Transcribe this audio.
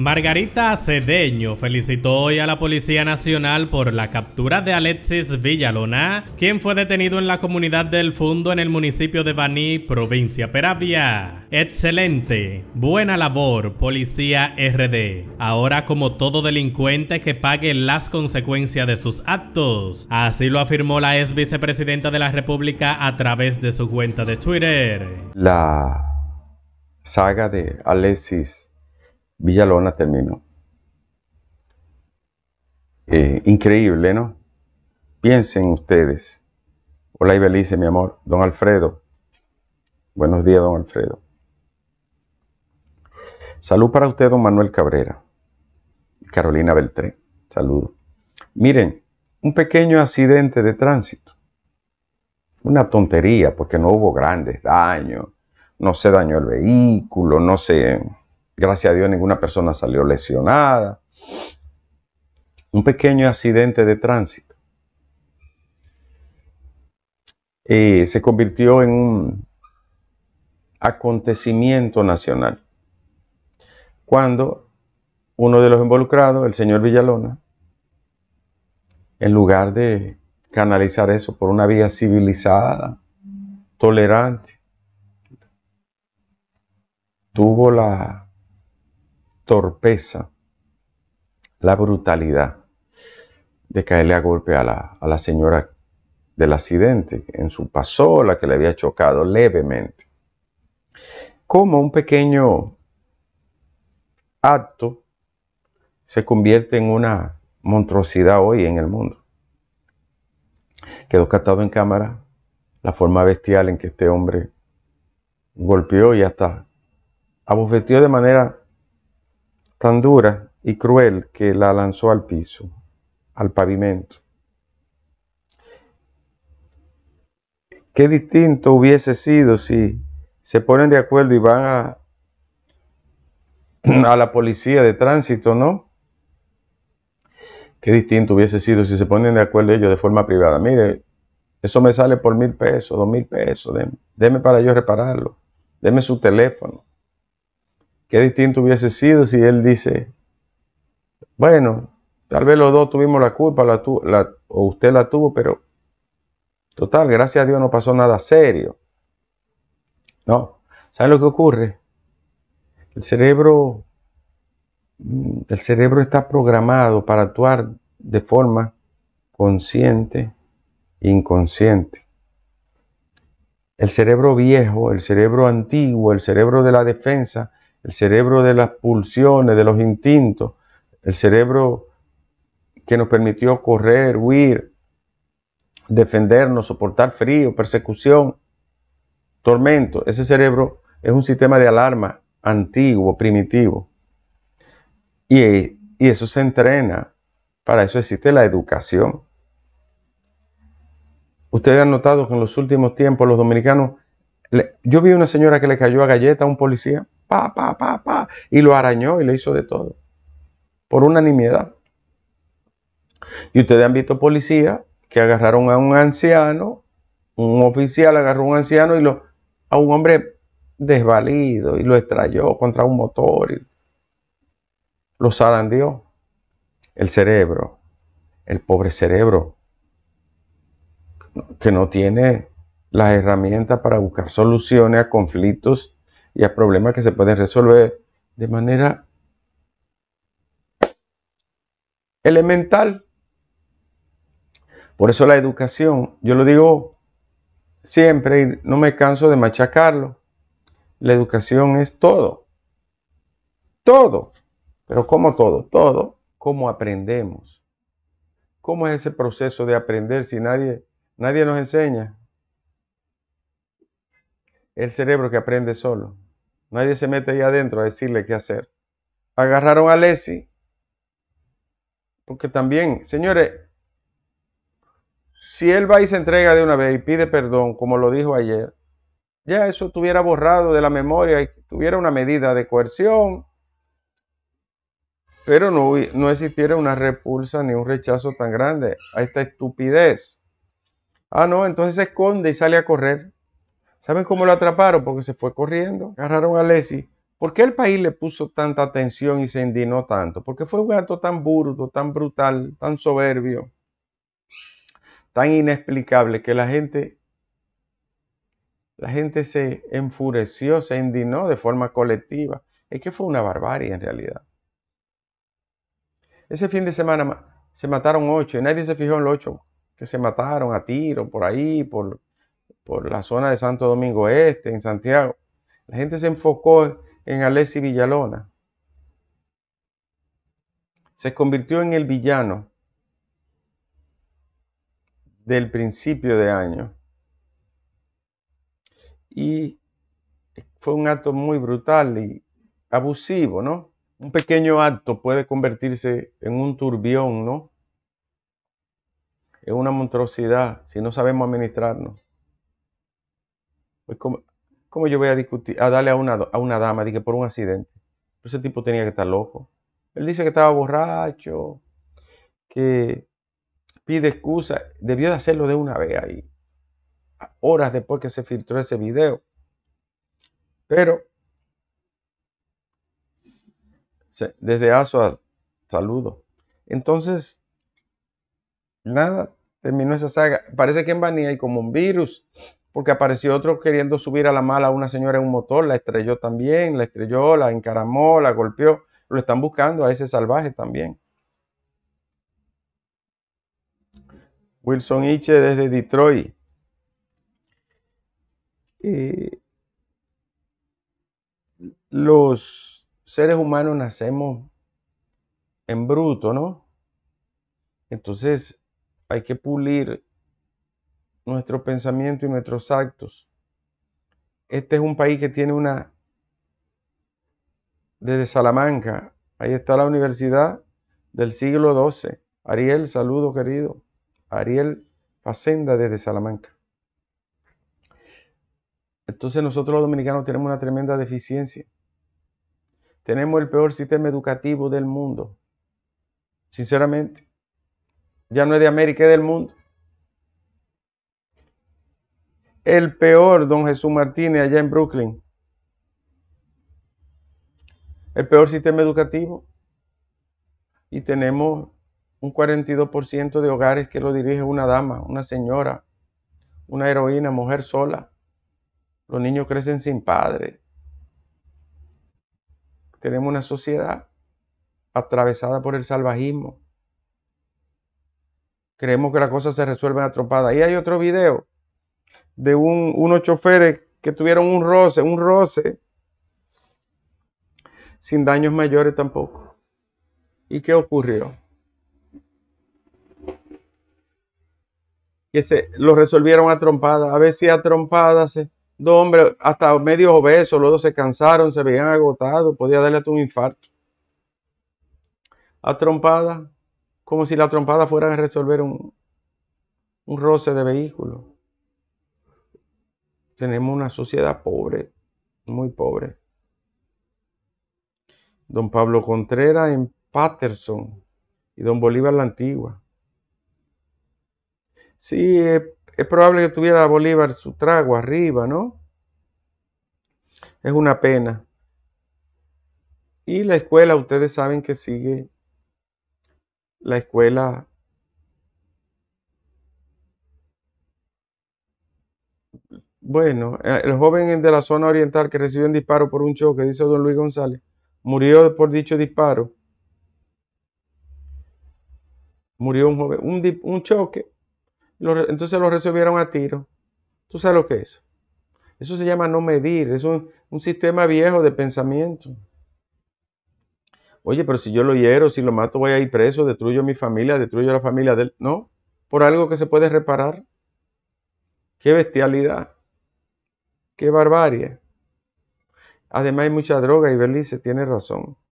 Margarita Cedeño felicitó hoy a la Policía Nacional por la captura de Alexis Villalona, quien fue detenido en la comunidad del Fundo en el municipio de Baní, provincia Peravia. Excelente, buena labor, Policía RD. Ahora como todo delincuente que pague las consecuencias de sus actos. Así lo afirmó la ex vicepresidenta de la República a través de su cuenta de Twitter. La saga de Alexis Villalona terminó. Eh, increíble, ¿no? Piensen ustedes. Hola y mi amor. Don Alfredo. Buenos días, don Alfredo. Salud para usted, don Manuel Cabrera. Carolina Beltré. Saludo. Miren, un pequeño accidente de tránsito. Una tontería, porque no hubo grandes daños. No se dañó el vehículo, no se Gracias a Dios ninguna persona salió lesionada. Un pequeño accidente de tránsito. Eh, se convirtió en un acontecimiento nacional. Cuando uno de los involucrados, el señor Villalona, en lugar de canalizar eso por una vía civilizada, tolerante, tuvo la torpeza, la brutalidad de caerle a golpe a la, señora del accidente, en su pasola que le había chocado levemente. Como un pequeño acto se convierte en una monstruosidad hoy en el mundo. Quedó captado en cámara la forma bestial en que este hombre golpeó y hasta abofeteó de manera tan dura y cruel que la lanzó al piso, al pavimento. Qué distinto hubiese sido si se ponen de acuerdo y van a, la policía de tránsito, ¿no? Qué distinto hubiese sido si se ponen de acuerdo ellos de forma privada. Mire, eso me sale por mil pesos, dos mil pesos, deme, deme para yo repararlo, deme su teléfono Qué distinto hubiese sido si él dice, bueno, tal vez los dos tuvimos la culpa, o usted la tuvo, pero total, gracias a Dios no pasó nada serio. No, ¿saben lo que ocurre? El cerebro, mm, el cerebro está programado para actuar de forma consciente, inconsciente. El cerebro viejo, el cerebro antiguo, el cerebro de la defensa, el cerebro de las pulsiones, de los instintos, el cerebro que nos permitió correr, huir, defendernos, soportar frío, persecución, tormento. Ese cerebro es un sistema de alarma antiguo, primitivo. Y, eso se entrena. Para eso existe la educación. Ustedes han notado que en los últimos tiempos los dominicanos... yo vi una señora que le cayó a galleta a un policía pa, pa, pa, pa, y lo arañó y le hizo de todo, por unanimidad. Y ustedes han visto policía que agarraron a un anciano, un oficial agarró a un anciano y lo, a un hombre desvalido y lo estrelló contra un motor, y lo zarandeó. El cerebro, el pobre cerebro, que no tiene las herramientas para buscar soluciones a conflictos y a problemas que se pueden resolver de manera elemental. Por eso la educación, yo lo digo siempre y no me canso de machacarlo, la educación es todo, todo, pero cómo todo, todo, cómo aprendemos, cómo es ese proceso de aprender si nadie, nadie nos enseña, el cerebro que aprende solo. Nadie se mete ahí adentro a decirle qué hacer. Agarraron a Lessi, porque también, señores, si él va y se entrega de una vez y pide perdón, como lo dijo ayer, ya eso estuviera borrado de la memoria y tuviera una medida de coerción, pero no, no existiera una repulsa ni un rechazo tan grande a esta estupidez. Ah, no, entonces se esconde y sale a correr. ¿Saben cómo lo atraparon? Porque se fue corriendo. Agarraron a Lessi. ¿Por qué el país le puso tanta atención y se indignó tanto? Porque fue un acto tan burdo, tan brutal, tan soberbio, tan inexplicable que la gente, la gente se enfureció, se indignó de forma colectiva. Es que fue una barbarie en realidad. Ese fin de semana se mataron ocho y nadie se fijó en los ocho que se mataron a tiro por ahí, por, por la zona de Santo Domingo Este, en Santiago. La gente se enfocó en Alessi Villalona. Se convirtió en el villano del principio de año. Y fue un acto muy brutal y abusivo, ¿no? Un pequeño acto puede convertirse en un turbión, ¿no? En una monstruosidad si no sabemos administrarnos. Pues ¿cómo, yo voy a discutir, a darle a una, a una dama dije, por un accidente? Pues, ese tipo tenía que estar loco. Él dice que estaba borracho, que pide excusa. Debió de hacerlo de una vez ahí, horas después que se filtró ese video. Pero, desde ASO al saludo. Entonces, nada, terminó esa saga. Parece que en Banía hay como un virus porque apareció otro queriendo subir a la mala a una señora en un motor, la estrelló también, la estrelló, la encaramó, la golpeó. Lo están buscando a ese salvaje también. Wilson Iche desde Detroit. Eh, los seres humanos nacemos en bruto, ¿no? Entonces hay que pulir nuestro pensamiento y nuestros actos. Este es un país que tiene una... Desde Salamanca, ahí está la universidad del siglo XII. Ariel, saludo querido. Ariel Facenda desde Salamanca. Entonces nosotros los dominicanos tenemos una tremenda deficiencia. Tenemos el peor sistema educativo del mundo. Sinceramente. Ya no es de América, es del mundo. el peor, don Jesús Martínez, allá en Brooklyn. El peor sistema educativo. Y tenemos un 42% de hogares que lo dirige una dama, una señora, una heroína, mujer sola. Los niños crecen sin padre. Tenemos una sociedad atravesada por el salvajismo. Creemos que las cosas se resuelven atropadas. y hay otro video de unos choferes que tuvieron un roce, un roce, sin daños mayores tampoco. ¿Y qué ocurrió? Que se lo resolvieron a trompadas, a veces a trompadas, eh, dos hombres hasta medio obesos, los dos se cansaron, se veían agotados, podía darle hasta un infarto. A trompada como si la trompada fuera a resolver un roce de vehículo tenemos una sociedad pobre, muy pobre. Don Pablo Contreras en Patterson y Don Bolívar la Antigua. Sí, es, es probable que tuviera Bolívar su trago arriba, ¿no? Es una pena. Y la escuela, ustedes saben que sigue la escuela Bueno, eh, el joven de la zona oriental que recibió un disparo por un choque, dice don Luis González, murió por dicho disparo. Murió un joven, un, choque, entonces lo recibieron a tiro. ¿Tú sabes lo que es? Eso se llama no medir, es un, sistema viejo de pensamiento. Oye, pero si yo lo hiero, si lo mato, voy a ir preso, destruyo mi familia, destruyo la familia de él. No, por algo que se puede reparar. Qué bestialidad. ¡Qué barbarie! Además hay mucha droga y Belice tiene razón.